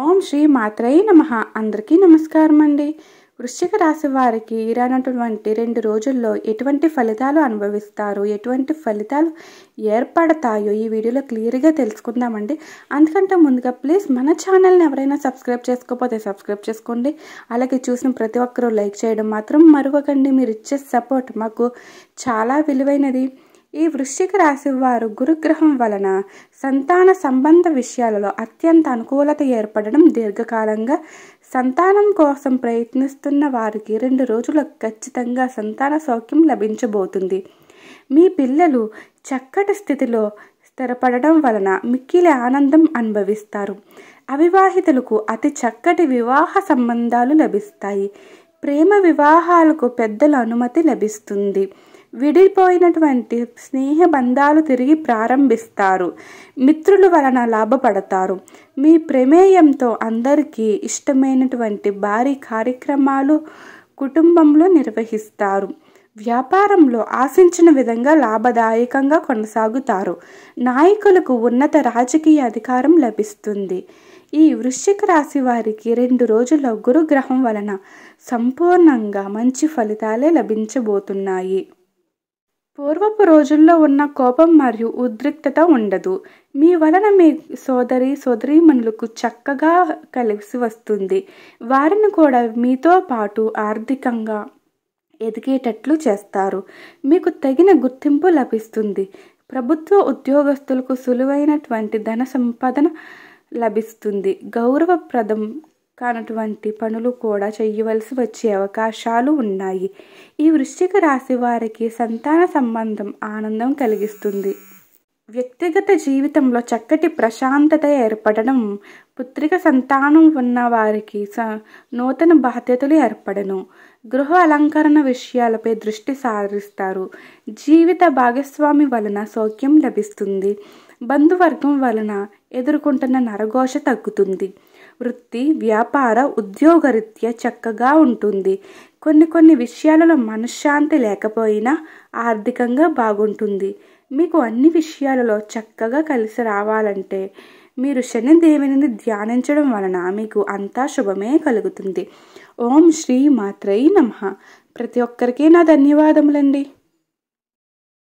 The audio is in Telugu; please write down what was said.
ఓం శ్రీ మాత్రయ్య నమ అందరికీ నమస్కారం అండి వృశ్చిక రాశి వారికి రానటువంటి రెండు రోజుల్లో ఎటువంటి ఫలితాలు అనుభవిస్తారు ఎటువంటి ఫలితాలు ఏర్పడతాయో ఈ వీడియోలో క్లియర్గా తెలుసుకుందామండి అందుకంటే ముందుగా ప్లీజ్ మన ఛానల్ని ఎవరైనా సబ్స్క్రైబ్ చేసుకోకపోతే సబ్స్క్రైబ్ చేసుకోండి అలాగే చూసిన ప్రతి ఒక్కరూ లైక్ చేయడం మాత్రం మరొకండి మీరు ఇచ్చే సపోర్ట్ మాకు చాలా విలువైనది ఈ వృశ్చిక రాశి వారు గురుగ్రహం వలన సంతాన సంబంధ విషయాలలో అత్యంత అనుకూలత ఏర్పడడం దీర్ఘకాలంగా సంతానం కోసం ప్రయత్నిస్తున్న వారికి రెండు రోజులకు ఖచ్చితంగా సంతాన సౌఖ్యం లభించబోతుంది మీ పిల్లలు చక్కటి స్థితిలో స్థిరపడడం వలన మిక్కిలి ఆనందం అనుభవిస్తారు అవివాహితులకు అతి చక్కటి వివాహ సంబంధాలు లభిస్తాయి ప్రేమ వివాహాలకు పెద్దల అనుమతి లభిస్తుంది విడిపోయినటువంటి స్నేహ బంధాలు తిరిగి ప్రారంభిస్తారు మిత్రులు వలన లాభపడతారు మీ ప్రమేయంతో అందరికీ ఇష్టమైనటువంటి భారీ కార్యక్రమాలు కుటుంబంలో నిర్వహిస్తారు వ్యాపారంలో ఆశించిన విధంగా లాభదాయకంగా కొనసాగుతారు నాయకులకు ఉన్నత రాజకీయ అధికారం లభిస్తుంది ఈ వృశ్చిక రాశి వారికి రెండు రోజుల గురుగ్రహం వలన సంపూర్ణంగా మంచి ఫలితాలే లభించబోతున్నాయి పూర్వపు రోజుల్లో ఉన్న కోపం మరియు ఉద్రిక్తత ఉండదు మీ వలన మీ సోదరి సోదరీమణులకు చక్కగా కలిసి వస్తుంది వారిని కూడా మీతో పాటు ఆర్థికంగా ఎదిగేటట్లు చేస్తారు మీకు తగిన గుర్తింపు లభిస్తుంది ప్రభుత్వ ఉద్యోగస్తులకు సులువైనటువంటి ధన సంపాదన లభిస్తుంది గౌరవప్రదం కానటువంటి పనులు కూడా చేయవలసి వచ్చే అవకాశాలు ఉన్నాయి ఈ వృశ్చిక రాశి వారికి సంతాన సంబంధం ఆనందం కలిగిస్తుంది వ్యక్తిగత జీవితంలో చక్కటి ప్రశాంతత ఏర్పడడం పుత్రిక సంతానం ఉన్న వారికి స నూతన బాధ్యతలు ఏర్పడను గృహ అలంకరణ విషయాలపై దృష్టి సారిస్తారు జీవిత భాగస్వామి వలన సౌక్యం లభిస్తుంది బంధువర్గం వలన ఎదుర్కొంటున్న నరఘోష తగ్గుతుంది వృత్తి వ్యాపార ఉద్యోగరీత్యా చక్కగా ఉంటుంది కొన్ని కొన్ని విషయాలలో మనశ్శాంతి లేకపోయినా ఆర్థికంగా బాగుంటుంది మీకు అన్ని విషయాలలో చక్కగా కలిసి రావాలంటే మీరు శనిదేవుని ధ్యానించడం వలన మీకు అంతా శుభమే కలుగుతుంది ఓం శ్రీ మాత్రై నమ ప్రతి ఒక్కరికి నా ధన్యవాదములండి